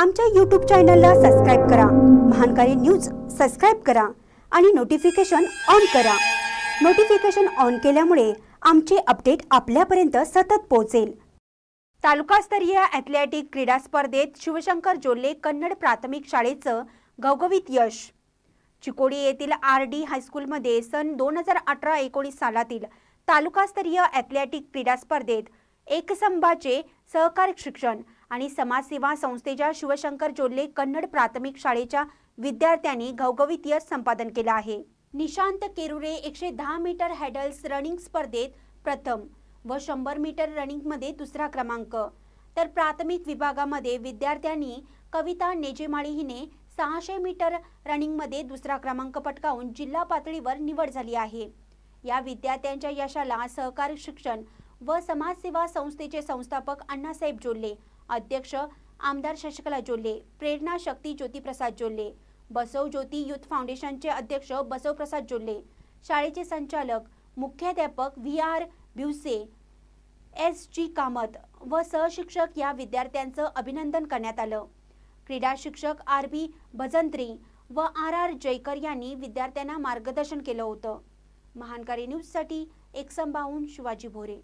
आमच्या यूट्यूब चॅनलला सबस्क्राईब करा महानकारी न्यूज सबस्क्राईब करा आणि नोटिफिकेशन ऑन करा नोटिफिकेशन ऑन केल्यामुळे आमचे अपडेट आपल्यापर्यंत सतत पोहोचेल तालुकास्तरीय ॲथलेटिक क्रीडा स्पर्धेत शिवशंकर जोल्ले कन्नड प्राथमिक शाळेचं गौगवित यश चिकोडी येथील आर डी हायस्कूलमध्ये सन दोन हजार अठरा एकोणीस सालातील तालुकास्तरीय ॲथलेटिक क्रीडा स्पर्धेत एकसंभाचे सहकारी शिक्षण आणि समाजसेवा संस्थेच्या शिवशंकर जोडले कन्नड प्राथमिक शाळेच्या विद्यार्थ्यांनी घवघवीत संपादन केलं आहे निशांत केरुरे एकशे दहा मीटर हॅडल्स रनिंग स्पर्धेत प्रथम व शंभर मीटर रनिंगमध्ये दुसरा क्रमांक तर प्राथमिक विभागामध्ये विद्यार्थ्यांनी कविता नेजेमाळी हिने सहाशे मीटर रनिंगमध्ये दुसरा क्रमांक पटकावून जिल्हा पातळीवर निवड झाली आहे या विद्यार्थ्यांच्या यशाला सहकारी शिक्षण व समाजसेवा संस्थेचे संस्थापक अण्णासाहेब जोल्ले अध्यक्ष आमदार शशिकला जोल्ले प्रेरणा शक्ती ज्योतिप्रसाद जोल्ले बसव ज्योती युथ फाउंडेशनचे अध्यक्ष बसवप्रसाद जोल्ले शाळेचे संचालक मुख्याध्यापक V R Bhivse S G Kamat व सहशिक्षक या विद्यार्थ्यांचं अभिनंदन करण्यात आलं क्रीडा शिक्षक आर बी भजंत्री व आर आर जयकर यांनी विद्यार्थ्यांना मार्गदर्शन केलं होतं महानकारी न्यूजसाठी एकसंबाहून शिवाजी भोरे